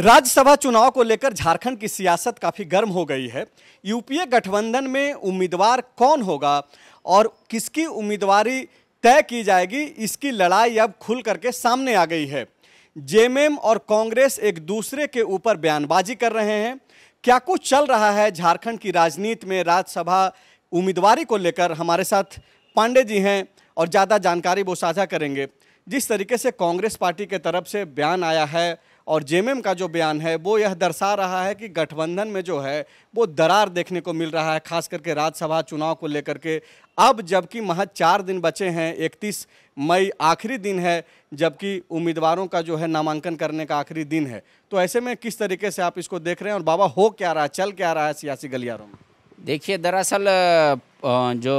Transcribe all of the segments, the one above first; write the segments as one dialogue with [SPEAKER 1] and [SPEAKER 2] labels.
[SPEAKER 1] राज्यसभा चुनाव को लेकर झारखंड की सियासत काफ़ी गर्म हो गई है यूपीए गठबंधन में उम्मीदवार कौन होगा और किसकी उम्मीदवारी तय की जाएगी इसकी लड़ाई अब खुल करके सामने आ गई है जेएमएम और कांग्रेस एक दूसरे के ऊपर बयानबाजी कर रहे हैं क्या कुछ चल रहा है झारखंड की राजनीति में राज्यसभा उम्मीदवारी को लेकर हमारे साथ पांडे जी हैं और ज़्यादा जानकारी वो साझा करेंगे जिस तरीके से कांग्रेस पार्टी के तरफ से बयान आया है और जेएमएम का जो बयान है वो यह दर्शा रहा है कि गठबंधन में जो है वो दरार देखने को मिल रहा है खास करके राज्यसभा चुनाव को लेकर के अब जबकि महज चार दिन बचे हैं इकतीस मई आखिरी दिन है जबकि उम्मीदवारों का जो है नामांकन करने का आखिरी दिन है तो ऐसे में किस तरीके से आप इसको देख रहे हैं और बाबा हो क्या रहा है चल क्या रहा है सियासी गलियारों में देखिए
[SPEAKER 2] दरअसल जो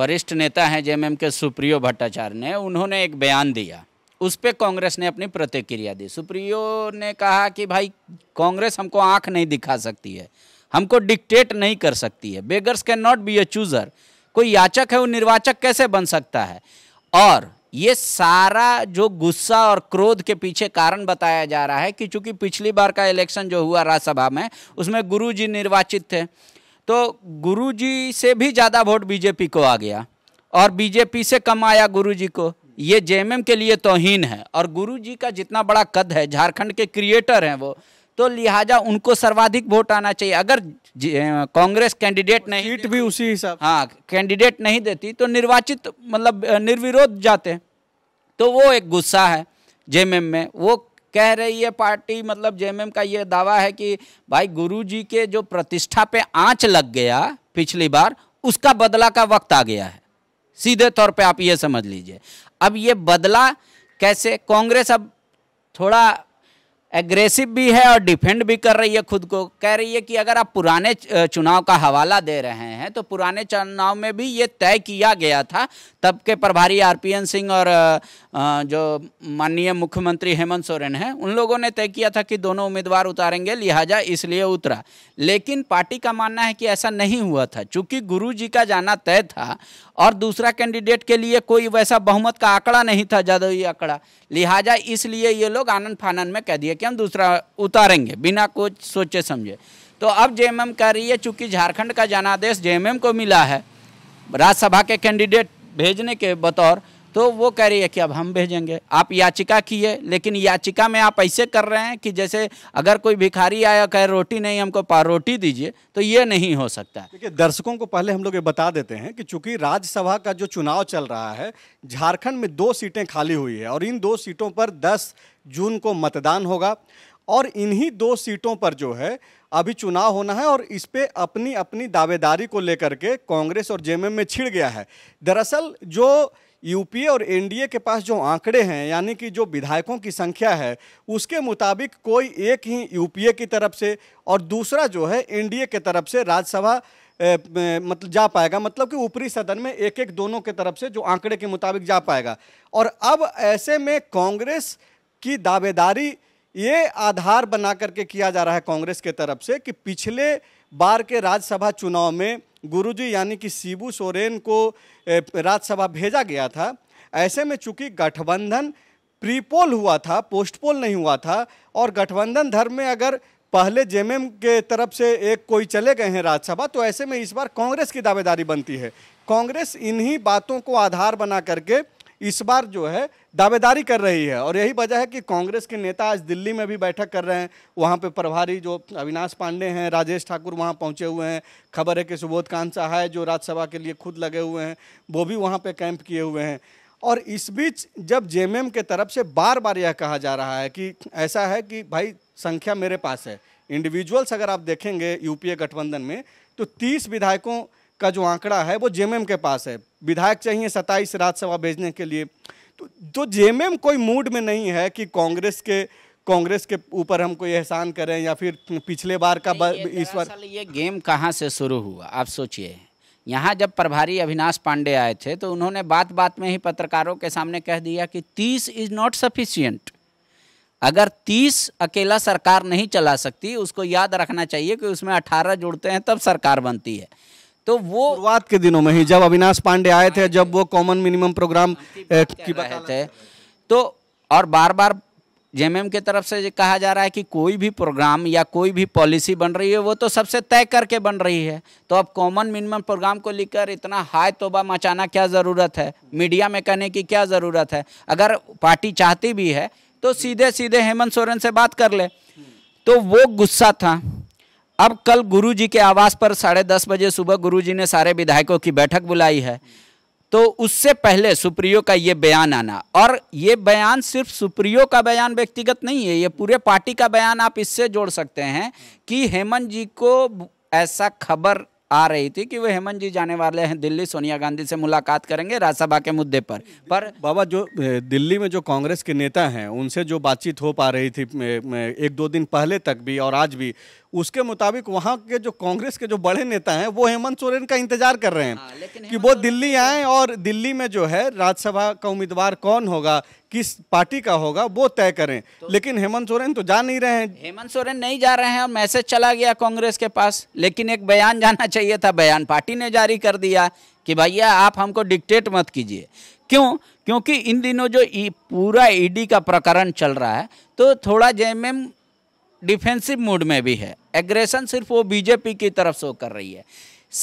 [SPEAKER 2] वरिष्ठ नेता हैं जेएमएम के सुप्रियो भट्टाचार्य ने उन्होंने एक बयान दिया उस पर कांग्रेस ने अपनी प्रतिक्रिया दी सुप्रियो ने कहा कि भाई कांग्रेस हमको आंख नहीं दिखा सकती है हमको डिक्टेट नहीं कर सकती है beggars can not be a chooser कोई याचक है वो निर्वाचक कैसे बन सकता है और ये सारा जो गुस्सा और क्रोध के पीछे कारण बताया जा रहा है कि चूंकि पिछली बार का इलेक्शन जो हुआ राज्यसभा में उसमें गुरुजी निर्वाचित थे तो गुरुजी से भी ज़्यादा वोट बीजेपी को आ गया और बीजेपी से कम आया गुरु को ये जेएमएम के लिए तोहन है और गुरु जी का जितना बड़ा कद है झारखंड के क्रिएटर हैं वो तो लिहाजा उनको सर्वाधिक वोट आना चाहिए अगर कांग्रेस कैंडिडेट नहीं सीट भी उसी हिसाब हाँ कैंडिडेट नहीं देती तो निर्वाचित मतलब निर्विरोध जाते तो वो एक गुस्सा है जेएमएम में वो कह रही है पार्टी मतलब जेएमएम का ये दावा है कि भाई गुरुजी के जो प्रतिष्ठा पे आँच लग गया पिछली बार उसका बदला का वक्त आ गया है सीधे तौर पे आप ये समझ लीजिए अब ये बदला कैसे कांग्रेस अब थोड़ा एग्रेसिव भी है और डिफेंड भी कर रही है खुद को कह रही है कि अगर आप पुराने चुनाव का हवाला दे रहे हैं तो पुराने चुनाव में भी ये तय किया गया था तब के प्रभारी आरपीएन सिंह और जो माननीय मुख्यमंत्री हेमंत सोरेन हैं उन लोगों ने तय किया था कि दोनों उम्मीदवार उतारेंगे लिहाजा इसलिए उतरा लेकिन पार्टी का मानना है कि ऐसा नहीं हुआ था चूँकि गुरु जी का जाना तय था और दूसरा कैंडिडेट के लिए कोई वैसा बहुमत का आंकड़ा नहीं था जादुई आंकड़ा लिहाजा इसलिए ये लोग आनंद फानंद में कह दिए लेके हम दूसरा उतारेंगे बिना कुछ सोचे समझे तो अब जेएमएम कह रही है चूँकि झारखंड का जनादेश जेएमएम को मिला है राज्यसभा के कैंडिडेट भेजने के बतौर तो वो कह रही है कि अब हम भेजेंगे आप याचिका किए लेकिन याचिका में आप ऐसे कर रहे हैं कि जैसे अगर कोई भिखारी आया कहे रोटी नहीं हमको रोटी दीजिए तो ये नहीं हो सकता है देखिए
[SPEAKER 1] दर्शकों को पहले हम लोग ये बता देते हैं कि चूंकि राज्यसभा का जो चुनाव चल रहा है झारखंड में दो सीटें खाली हुई है और इन दो सीटों पर दस जून को मतदान होगा और इन्हीं दो सीटों पर जो है अभी चुनाव होना है और इस पर अपनी अपनी दावेदारी को लेकर के कांग्रेस और जे में छिड़ गया है दरअसल जो यूपीए और एनडीए के पास जो आंकड़े हैं यानी कि जो विधायकों की संख्या है उसके मुताबिक कोई एक ही यूपीए की तरफ से और दूसरा जो है एनडीए के तरफ से राज्यसभा मतलब जा पाएगा मतलब कि ऊपरी सदन में एक एक दोनों के तरफ से जो आंकड़े के मुताबिक जा पाएगा और अब ऐसे में कांग्रेस की दावेदारी ये आधार बना करके किया जा रहा है कांग्रेस के तरफ से कि पिछले बार के राज्यसभा चुनाव में गुरुजी यानी कि शिबू सोरेन को राज्यसभा भेजा गया था ऐसे में चूंकि गठबंधन प्रीपोल हुआ था पोस्टपोल नहीं हुआ था और गठबंधन धर्म में अगर पहले जेएमएम के तरफ से एक कोई चले गए हैं राज्यसभा तो ऐसे में इस बार कांग्रेस की दावेदारी बनती है कांग्रेस इन्हीं बातों को आधार बना करके इस बार जो है दावेदारी कर रही है और यही वजह है कि कांग्रेस के नेता आज दिल्ली में भी बैठक कर रहे हैं वहाँ पे प्रभारी जो अविनाश पांडे हैं राजेश ठाकुर वहाँ पहुँचे हुए हैं खबर है कि सुबोध कांत सहाय जो राज्यसभा के लिए खुद लगे हुए हैं वो भी वहाँ पे कैंप किए हुए हैं और इस बीच जब जे के तरफ से बार बार यह कहा जा रहा है कि ऐसा है कि भाई संख्या मेरे पास है इंडिविजुअल्स अगर आप देखेंगे यूपीए गठबंधन में तो तीस विधायकों का जो आंकड़ा है वो जेएमएम के पास है विधायक चाहिए सत्ताईस राज्यसभा भेजने के लिए तो, तो जेएमएम कोई मूड में नहीं है कि कांग्रेस के कांग्रेस के ऊपर हम कोई एहसान करें या फिर पिछले बार का ब, इस बार ये गेम कहाँ
[SPEAKER 2] से शुरू हुआ आप सोचिए यहाँ जब प्रभारी अविनाश पांडे आए थे तो उन्होंने बात बात में ही पत्रकारों के सामने कह दिया कि तीस इज नॉट सफिशियंट अगर तीस अकेला सरकार नहीं चला सकती उसको याद रखना चाहिए कि उसमें अठारह जुड़ते हैं तब सरकार बनती है
[SPEAKER 1] तो वो शुरुआत के दिनों में ही जब अविनाश पांडे आए थे जब वो कॉमन मिनिमम प्रोग्राम
[SPEAKER 2] की बात थे तो और बार बार जेएमएम के तरफ से कहा जा रहा है कि कोई भी प्रोग्राम या कोई भी पॉलिसी बन रही है वो तो सबसे तय करके बन रही है तो अब कॉमन मिनिमम प्रोग्राम को लेकर इतना हाई तोबा मचाना क्या ज़रूरत है मीडिया में कहने की क्या ज़रूरत है अगर पार्टी चाहती भी है तो सीधे सीधे हेमंत सोरेन से बात कर ले तो वो गुस्सा था अब कल गुरुजी के आवास पर साढ़े दस बजे सुबह गुरुजी ने सारे विधायकों की बैठक बुलाई है तो उससे पहले सुप्रियो का ये बयान आना और ये बयान सिर्फ सुप्रियो का बयान व्यक्तिगत नहीं है ये पूरे पार्टी का बयान आप इससे जोड़ सकते हैं कि हेमंत जी को ऐसा खबर आ रही थी कि वो हेमंत जी जाने वाले हैं दिल्ली सोनिया गांधी से मुलाकात करेंगे राज्यसभा के मुद्दे पर
[SPEAKER 1] पर बाबा जो दिल्ली में जो कांग्रेस के नेता हैं उनसे जो बातचीत हो पा रही थी एक दो दिन पहले तक भी और आज भी उसके मुताबिक वहाँ के जो कांग्रेस के जो बड़े नेता हैं वो हेमंत सोरेन का इंतजार कर रहे हैं आ, हाँ, कि वो दिल्ली आए और दिल्ली में जो है राज्यसभा का उम्मीदवार कौन होगा किस पार्टी का होगा वो तय करें तो, लेकिन हेमंत सोरेन तो जा नहीं रहे हैं
[SPEAKER 2] हेमंत सोरेन नहीं जा रहे हैं और मैसेज चला गया कांग्रेस के पास लेकिन एक बयान जाना चाहिए था बयान पार्टी ने जारी कर दिया कि भैया आप हमको डिक्टेट मत कीजिए क्यों क्योंकि इन दिनों जो पूरा ईडी e का प्रकरण चल रहा है तो थोड़ा जेएमएम डिफेंसिव मूड में भी है एग्रेशन सिर्फ वो बीजेपी की तरफ से कर रही है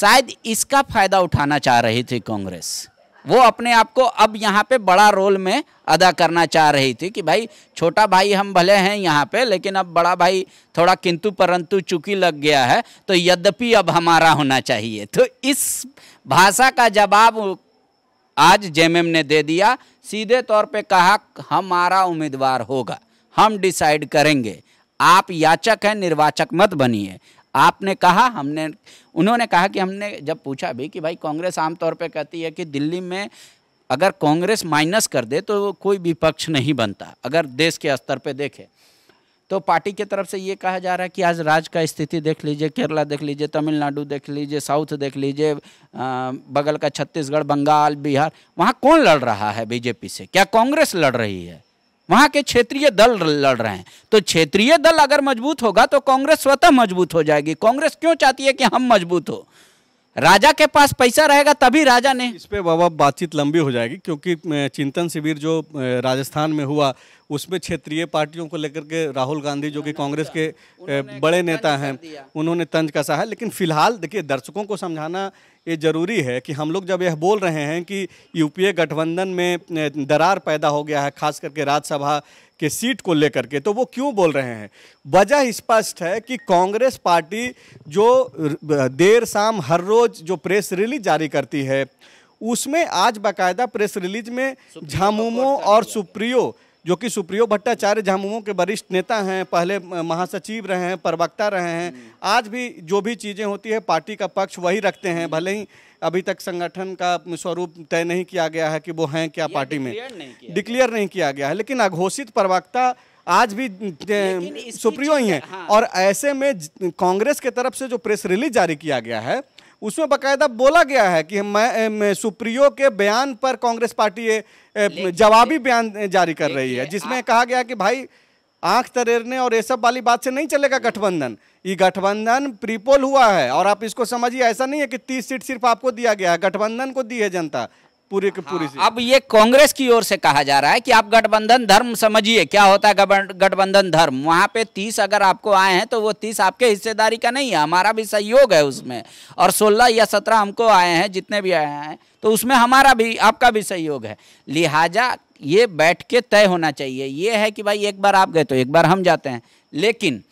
[SPEAKER 2] शायद इसका फायदा उठाना चाह रही थी कांग्रेस वो अपने आप को अब यहाँ पे बड़ा रोल में अदा करना चाह रही थी कि भाई छोटा भाई हम भले हैं यहाँ पे लेकिन अब बड़ा भाई थोड़ा किंतु परंतु चुकी लग गया है तो यद्यपि अब हमारा होना चाहिए तो इस भाषा का जवाब आज जेएमएम ने दे दिया सीधे तौर पे कहा हमारा उम्मीदवार होगा हम डिसाइड करेंगे आप याचक हैं निर्वाचक मत बनिए आपने कहा हमने उन्होंने कहा कि हमने जब पूछा भी कि भाई कांग्रेस आमतौर पर कहती है कि दिल्ली में अगर कांग्रेस माइनस कर दे तो कोई विपक्ष नहीं बनता अगर देश के स्तर पर देखे तो पार्टी की तरफ से ये कहा जा रहा है कि आज राज्य का स्थिति देख लीजिए केरला देख लीजिए तमिलनाडु देख लीजिए साउथ देख लीजिए बगल का छत्तीसगढ़ बंगाल बिहार वहाँ कौन लड़ रहा है बीजेपी से क्या कांग्रेस लड़ रही है वहां के क्षेत्रीय दल लड़ रहे हैं तो क्षेत्रीय दल अगर मजबूत होगा तो कांग्रेस स्वतः मजबूत हो जाएगी कांग्रेस क्यों चाहती है कि हम मजबूत हो
[SPEAKER 1] राजा के पास पैसा रहेगा तभी राजा ने इस पे बाबा बातचीत लंबी हो जाएगी क्योंकि चिंतन शिविर जो राजस्थान में हुआ उसमें क्षेत्रीय पार्टियों को लेकर के राहुल गांधी जो कि कांग्रेस के बड़े नेता हैं उन्होंने तंज कसा है लेकिन फिलहाल देखिए दर्शकों को समझाना ये ज़रूरी है कि हम लोग जब यह बोल रहे हैं कि यूपीए गठबंधन में दरार पैदा हो गया है खास करके राज्यसभा के सीट को लेकर के तो वो क्यों बोल रहे हैं वजह स्पष्ट है कि कांग्रेस पार्टी जो देर शाम हर रोज़ जो प्रेस रिलीज जारी करती है उसमें आज बाकायदा प्रेस रिलीज में झामुमो और सुप्रियो जो कि सुप्रियो भट्टाचार्य झामुमो के वरिष्ठ नेता हैं पहले महासचिव रहे हैं प्रवक्ता रहे हैं आज भी जो भी चीज़ें होती है पार्टी का पक्ष वही रखते हैं भले ही अभी तक संगठन का स्वरूप तय नहीं किया गया है कि वो हैं क्या पार्टी में डिक्लेयर नहीं किया गया है लेकिन अघोषित प्रवक्ता आज भी सुप्रियो ही हैं हाँ। और ऐसे में कांग्रेस के तरफ से जो प्रेस रिलीज जारी किया गया है उसमें बाकायदा बोला गया है कि मैं सुप्रियो के बयान पर कांग्रेस पार्टी जवाबी बयान जारी कर रही है जिसमें कहा गया कि भाई आंख तरेरने और ये सब वाली बात से नहीं चलेगा गठबंधन ये गठबंधन प्रीपोल हुआ है और आप इसको समझिए ऐसा नहीं है कि तीस सीट सिर्फ आपको दिया गया है गठबंधन को दी है जनता पूरी की पूरी हाँ, अब ये कांग्रेस की
[SPEAKER 2] ओर से कहा जा रहा है कि आप गठबंधन धर्म समझिए क्या होता है गठबंधन धर्म वहाँ पे तीस अगर आपको आए हैं तो वो तीस आपके हिस्सेदारी का नहीं है हमारा भी सहयोग है उसमें और सोलह या सत्रह हमको आए हैं जितने भी आए हैं तो उसमें हमारा भी आपका भी सहयोग है लिहाजा ये बैठ के तय होना चाहिए ये है कि भाई एक बार आप गए तो एक बार हम जाते हैं लेकिन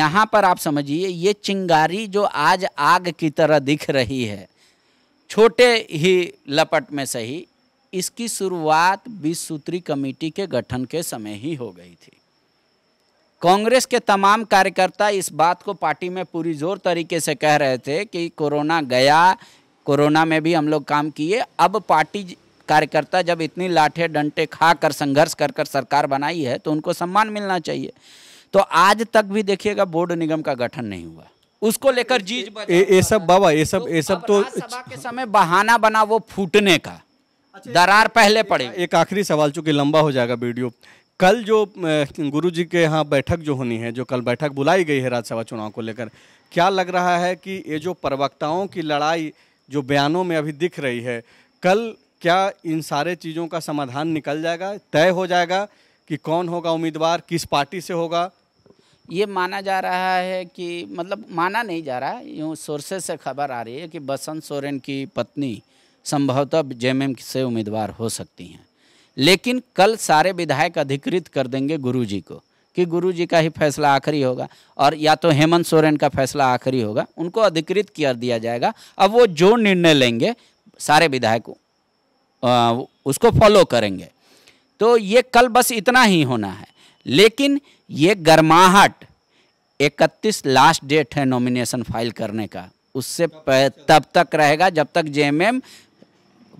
[SPEAKER 2] यहाँ पर आप समझिए ये चिंगारी जो आज आग की तरह दिख रही है छोटे ही लपट में सही इसकी शुरुआत बीस सूत्री कमेटी के गठन के समय ही हो गई थी कांग्रेस के तमाम कार्यकर्ता इस बात को पार्टी में पूरी जोर तरीके से कह रहे थे कि कोरोना गया कोरोना में भी हम लोग काम किए अब पार्टी कार्यकर्ता जब इतनी लाठे डंटे खा कर संघर्ष कर कर सरकार बनाई है तो उनको सम्मान मिलना चाहिए तो आज तक भी देखिएगा बोर्ड निगम का गठन नहीं हुआ उसको लेकर जीज ये सब बाबा ये सब ये
[SPEAKER 1] सब तो, तो के समय बहाना बना वो फूटने का अच्छा, दरार पहले पड़े एक आखिरी सवाल चूंकि लंबा हो जाएगा वीडियो कल जो गुरु जी के यहाँ बैठक जो होनी है जो कल बैठक बुलाई गई है राज्यसभा चुनाव को लेकर क्या लग रहा है कि ये जो प्रवक्ताओं की लड़ाई जो बयानों में अभी दिख रही है कल क्या इन सारे चीज़ों का समाधान निकल जाएगा तय हो जाएगा कि कौन होगा उम्मीदवार किस पार्टी से होगा
[SPEAKER 2] ये माना जा रहा है कि मतलब माना नहीं जा रहा है यूँ सोर्सेज से खबर आ रही है कि बसंत सोरेन की पत्नी संभवतः जेएमएम से उम्मीदवार हो सकती हैं लेकिन कल सारे विधायक अधिकृत कर देंगे गुरुजी को कि गुरुजी का ही फैसला आखिरी होगा और या तो हेमंत सोरेन का फैसला आखिरी होगा उनको अधिकृत कर दिया जाएगा अब वो जो निर्णय लेंगे सारे विधायक उसको फॉलो करेंगे तो ये कल बस इतना ही होना है लेकिन ये गर्माहट 31 लास्ट डेट है नॉमिनेशन फाइल करने का उससे तब तक रहेगा जब तक जेएमएम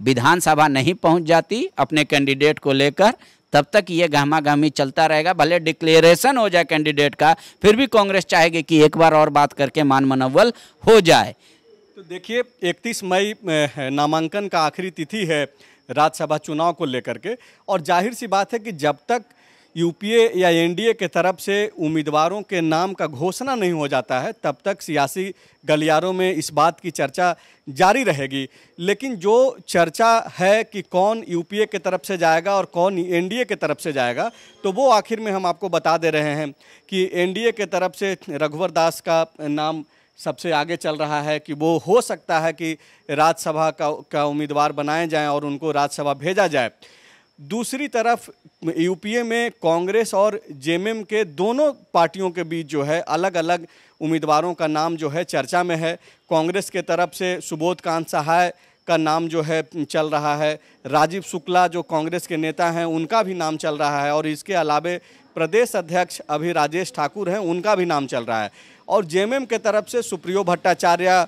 [SPEAKER 2] विधानसभा नहीं पहुंच जाती अपने कैंडिडेट को लेकर तब तक ये गहमा गहमी चलता रहेगा भले डिक्लेरेशन हो जाए कैंडिडेट का फिर भी कांग्रेस चाहेगी कि एक बार और बात करके मान मनोवल हो जाए
[SPEAKER 1] तो देखिए 31 मई नामांकन का आखिरी तिथि है राज्यसभा चुनाव को लेकर के और जाहिर सी बात है कि जब तक यूपीए या एनडीए के तरफ से उम्मीदवारों के नाम का घोषणा नहीं हो जाता है तब तक सियासी गलियारों में इस बात की चर्चा जारी रहेगी लेकिन जो चर्चा है कि कौन यूपीए के तरफ से जाएगा और कौन एनडीए के तरफ से जाएगा तो वो आखिर में हम आपको बता दे रहे हैं कि एनडीए के तरफ से रघुवर दास का नाम सबसे आगे चल रहा है कि वो हो सकता है कि राज्यसभा का का उम्मीदवार बनाए जाएँ और उनको राज्यसभा भेजा जाए दूसरी तरफ यूपीए में कांग्रेस और जेएमएम के दोनों पार्टियों के बीच जो है अलग अलग उम्मीदवारों का नाम जो है चर्चा में है कांग्रेस के तरफ से सुबोध कांत सहाय का नाम जो है चल रहा है राजीव शुक्ला जो कांग्रेस के नेता हैं उनका भी नाम चल रहा है और इसके अलावे प्रदेश अध्यक्ष अभी राजेश ठाकुर हैं उनका भी नाम चल रहा है और जेएमएम के तरफ से सुप्रियो भट्टाचार्य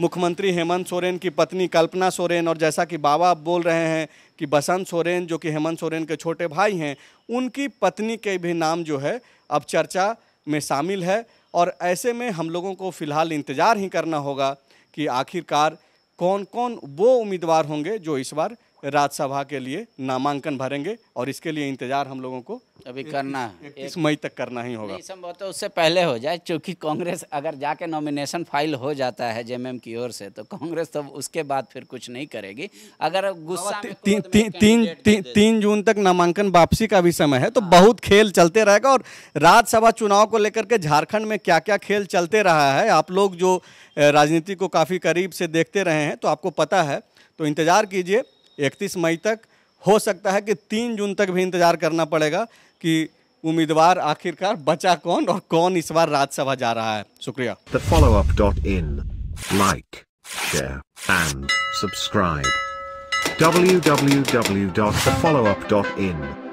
[SPEAKER 1] मुख्यमंत्री हेमंत सोरेन की पत्नी कल्पना सोरेन और जैसा कि बाबा बोल रहे हैं कि बसंत सोरेन जो कि हेमंत सोरेन के छोटे भाई हैं उनकी पत्नी के भी नाम जो है अब चर्चा में शामिल है और ऐसे में हम लोगों को फिलहाल इंतज़ार ही करना होगा कि आखिरकार कौन कौन वो उम्मीदवार होंगे जो इस बार राज्यसभा के लिए नामांकन भरेंगे और इसके लिए इंतजार हम लोगों को अभी करना है इकतीस मई तक करना ही होगा संभवतः
[SPEAKER 2] तो उससे पहले हो जाए
[SPEAKER 1] क्योंकि कांग्रेस
[SPEAKER 2] अगर जाके नॉमिनेशन फाइल हो जाता है जेएमएम की ओर से तो कांग्रेस तो उसके बाद फिर कुछ नहीं करेगी अगर गुस्सा तो
[SPEAKER 1] तीन तीन जून तक नामांकन वापसी का भी समय है तो हाँ। बहुत खेल चलते रहेगा और राज्यसभा चुनाव को लेकर के झारखंड में क्या क्या खेल चलते रहा है आप लोग जो राजनीति को काफ़ी करीब से देखते रहे हैं तो आपको पता है तो इंतज़ार कीजिए इकतीस मई तक हो सकता है कि तीन जून तक भी इंतज़ार करना पड़ेगा कि उम्मीदवार आखिरकार बचा कौन और कौन इस बार राज्यसभा जा रहा है शुक्रिया the follow up dot in like share and subscribe W W W dot dot the follow
[SPEAKER 2] up in